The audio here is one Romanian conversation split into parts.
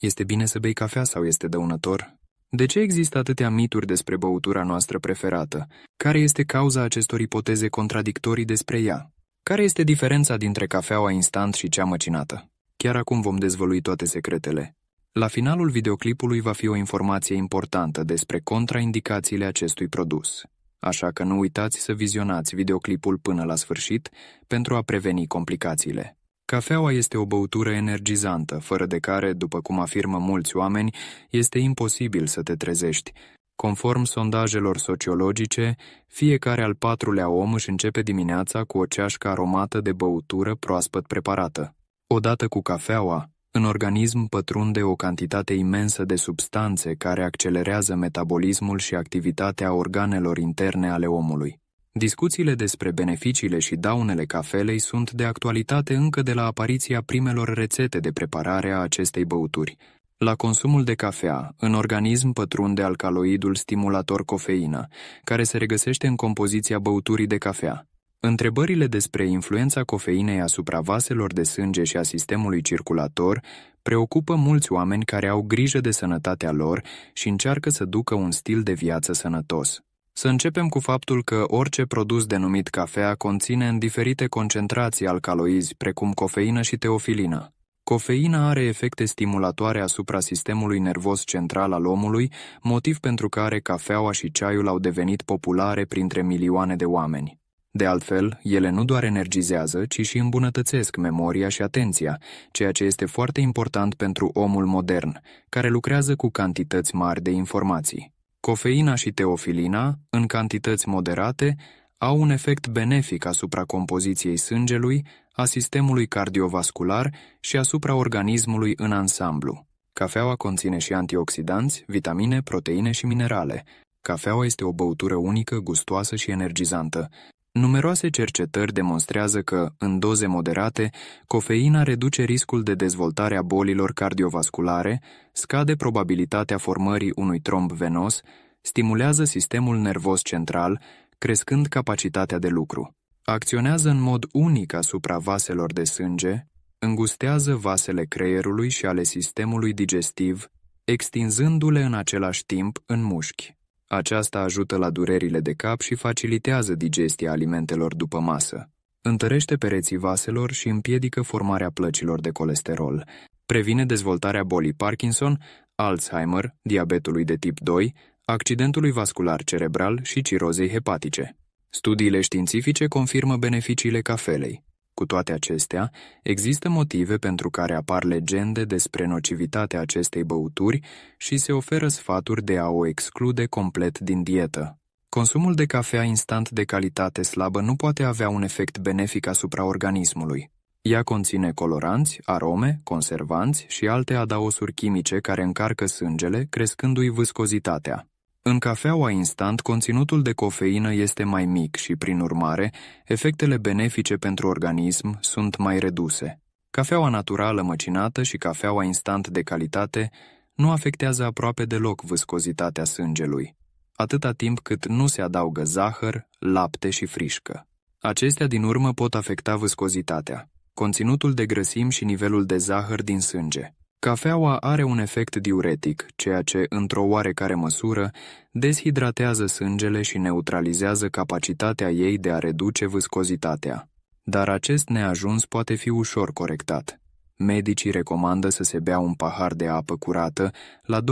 Este bine să bei cafea sau este dăunător? De ce există atâtea mituri despre băutura noastră preferată? Care este cauza acestor ipoteze contradictorii despre ea? Care este diferența dintre cafeaua instant și cea măcinată? Chiar acum vom dezvălui toate secretele. La finalul videoclipului va fi o informație importantă despre contraindicațiile acestui produs. Așa că nu uitați să vizionați videoclipul până la sfârșit pentru a preveni complicațiile. Cafeaua este o băutură energizantă, fără de care, după cum afirmă mulți oameni, este imposibil să te trezești. Conform sondajelor sociologice, fiecare al patrulea om își începe dimineața cu o ceașcă aromată de băutură proaspăt preparată. Odată cu cafeaua, în organism pătrunde o cantitate imensă de substanțe care accelerează metabolismul și activitatea organelor interne ale omului. Discuțiile despre beneficiile și daunele cafelei sunt de actualitate încă de la apariția primelor rețete de preparare a acestei băuturi. La consumul de cafea, în organism pătrunde alcaloidul stimulator cofeină, care se regăsește în compoziția băuturii de cafea. Întrebările despre influența cofeinei asupra vaselor de sânge și a sistemului circulator preocupă mulți oameni care au grijă de sănătatea lor și încearcă să ducă un stil de viață sănătos. Să începem cu faptul că orice produs denumit cafea conține în diferite concentrații alcaloizi, precum cofeină și teofilină. Cofeina are efecte stimulatoare asupra sistemului nervos central al omului, motiv pentru care cafeaua și ceaiul au devenit populare printre milioane de oameni. De altfel, ele nu doar energizează, ci și îmbunătățesc memoria și atenția, ceea ce este foarte important pentru omul modern, care lucrează cu cantități mari de informații. Cofeina și teofilina, în cantități moderate, au un efect benefic asupra compoziției sângelui, a sistemului cardiovascular și asupra organismului în ansamblu. Cafeaua conține și antioxidanți, vitamine, proteine și minerale. Cafeaua este o băutură unică, gustoasă și energizantă. Numeroase cercetări demonstrează că, în doze moderate, cofeina reduce riscul de dezvoltare a bolilor cardiovasculare, scade probabilitatea formării unui tromb venos, stimulează sistemul nervos central, crescând capacitatea de lucru. Acționează în mod unic asupra vaselor de sânge, îngustează vasele creierului și ale sistemului digestiv, extinzându-le în același timp în mușchi. Aceasta ajută la durerile de cap și facilitează digestia alimentelor după masă. Întărește pereții vaselor și împiedică formarea plăcilor de colesterol. Previne dezvoltarea bolii Parkinson, Alzheimer, diabetului de tip 2, accidentului vascular cerebral și cirozei hepatice. Studiile științifice confirmă beneficiile cafelei. Cu toate acestea, există motive pentru care apar legende despre nocivitatea acestei băuturi și se oferă sfaturi de a o exclude complet din dietă. Consumul de cafea instant de calitate slabă nu poate avea un efect benefic asupra organismului. Ea conține coloranți, arome, conservanți și alte adaosuri chimice care încarcă sângele, crescându-i viscozitatea. În cafeaua instant, conținutul de cofeină este mai mic și, prin urmare, efectele benefice pentru organism sunt mai reduse. Cafeaua naturală măcinată și cafeaua instant de calitate nu afectează aproape deloc viscozitatea sângelui, atâta timp cât nu se adaugă zahăr, lapte și frișcă. Acestea din urmă pot afecta viscozitatea, conținutul de grăsimi și nivelul de zahăr din sânge. Cafeaua are un efect diuretic, ceea ce, într-o oarecare măsură, deshidratează sângele și neutralizează capacitatea ei de a reduce viscozitatea. Dar acest neajuns poate fi ușor corectat. Medicii recomandă să se bea un pahar de apă curată la 20-25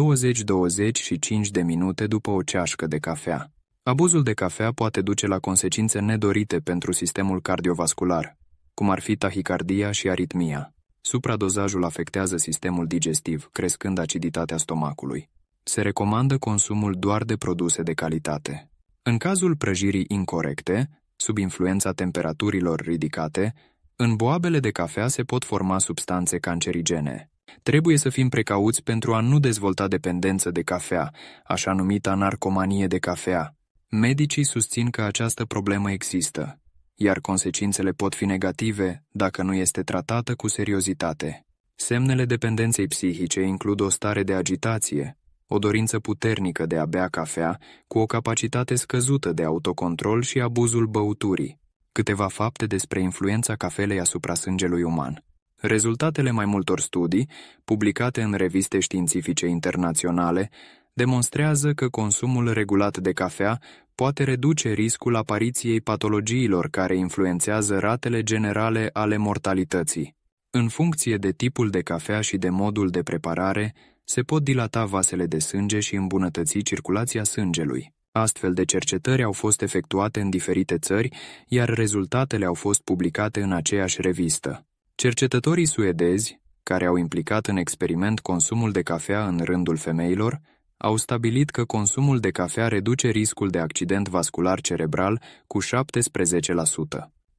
de minute după o ceașcă de cafea. Abuzul de cafea poate duce la consecințe nedorite pentru sistemul cardiovascular, cum ar fi tahicardia și aritmia. Supradozajul afectează sistemul digestiv, crescând aciditatea stomacului. Se recomandă consumul doar de produse de calitate. În cazul prăjirii incorrecte, sub influența temperaturilor ridicate, în boabele de cafea se pot forma substanțe cancerigene. Trebuie să fim precauți pentru a nu dezvolta dependență de cafea, așa numita narcomanie de cafea. Medicii susțin că această problemă există, iar consecințele pot fi negative dacă nu este tratată cu seriozitate. Semnele dependenței psihice includ o stare de agitație, o dorință puternică de a bea cafea, cu o capacitate scăzută de autocontrol și abuzul băuturii. Câteva fapte despre influența cafelei asupra sângelui uman. Rezultatele mai multor studii, publicate în reviste științifice internaționale, demonstrează că consumul regulat de cafea poate reduce riscul apariției patologiilor care influențează ratele generale ale mortalității. În funcție de tipul de cafea și de modul de preparare, se pot dilata vasele de sânge și îmbunătăți circulația sângelui. Astfel de cercetări au fost efectuate în diferite țări, iar rezultatele au fost publicate în aceeași revistă. Cercetătorii suedezi, care au implicat în experiment consumul de cafea în rândul femeilor, au stabilit că consumul de cafea reduce riscul de accident vascular cerebral cu 17%.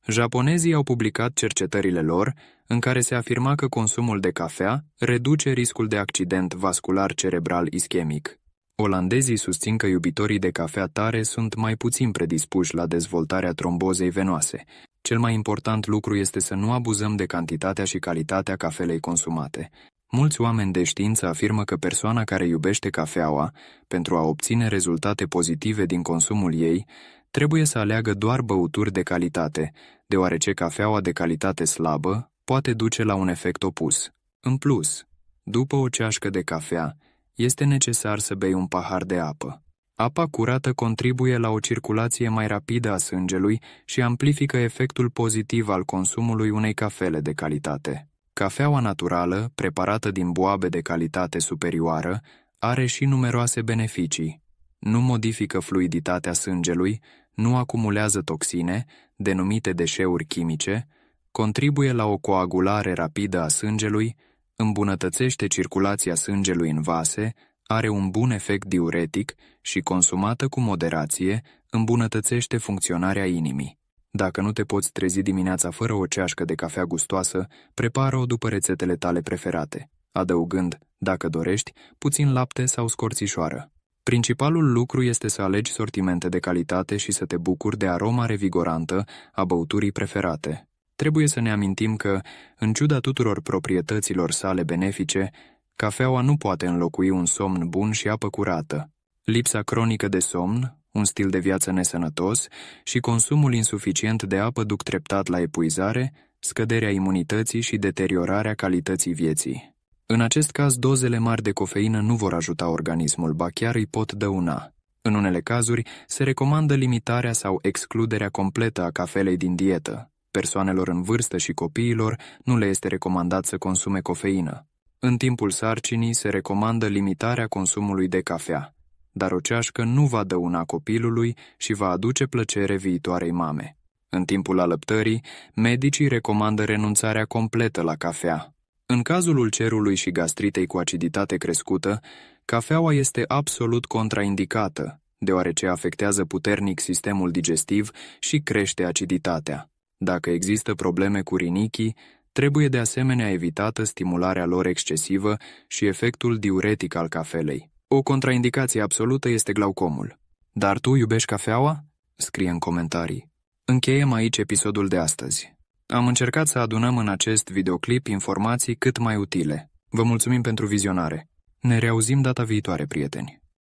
Japonezii au publicat cercetările lor, în care se afirma că consumul de cafea reduce riscul de accident vascular cerebral ischemic. Olandezii susțin că iubitorii de cafea tare sunt mai puțin predispuși la dezvoltarea trombozei venoase. Cel mai important lucru este să nu abuzăm de cantitatea și calitatea cafelei consumate. Mulți oameni de știință afirmă că persoana care iubește cafeaua, pentru a obține rezultate pozitive din consumul ei, trebuie să aleagă doar băuturi de calitate, deoarece cafeaua de calitate slabă poate duce la un efect opus. În plus, după o ceașcă de cafea, este necesar să bei un pahar de apă. Apa curată contribuie la o circulație mai rapidă a sângelui și amplifică efectul pozitiv al consumului unei cafele de calitate. Cafeaua naturală, preparată din boabe de calitate superioară, are și numeroase beneficii. Nu modifică fluiditatea sângelui, nu acumulează toxine, denumite deșeuri chimice, contribuie la o coagulare rapidă a sângelui, îmbunătățește circulația sângelui în vase, are un bun efect diuretic și, consumată cu moderație, îmbunătățește funcționarea inimii. Dacă nu te poți trezi dimineața fără o ceașcă de cafea gustoasă, prepară-o după rețetele tale preferate, adăugând, dacă dorești, puțin lapte sau scorțișoară. Principalul lucru este să alegi sortimente de calitate și să te bucuri de aroma revigorantă a băuturii preferate. Trebuie să ne amintim că, în ciuda tuturor proprietăților sale benefice, cafeaua nu poate înlocui un somn bun și apă curată. Lipsa cronică de somn, un stil de viață nesănătos și consumul insuficient de apă duc treptat la epuizare, scăderea imunității și deteriorarea calității vieții. În acest caz, dozele mari de cofeină nu vor ajuta organismul, ba chiar îi pot dăuna. În unele cazuri, se recomandă limitarea sau excluderea completă a cafelei din dietă. Persoanelor în vârstă și copiilor nu le este recomandat să consume cofeină. În timpul sarcinii se recomandă limitarea consumului de cafea dar o ceașcă nu va dăuna copilului și va aduce plăcere viitoarei mame. În timpul alăptării, medicii recomandă renunțarea completă la cafea. În cazul ulcerului și gastritei cu aciditate crescută, cafeaua este absolut contraindicată, deoarece afectează puternic sistemul digestiv și crește aciditatea. Dacă există probleme cu rinichii, trebuie de asemenea evitată stimularea lor excesivă și efectul diuretic al cafelei. O contraindicație absolută este glaucomul. Dar tu iubești cafeaua? Scrie în comentarii. Încheiem aici episodul de astăzi. Am încercat să adunăm în acest videoclip informații cât mai utile. Vă mulțumim pentru vizionare. Ne reauzim data viitoare, prieteni.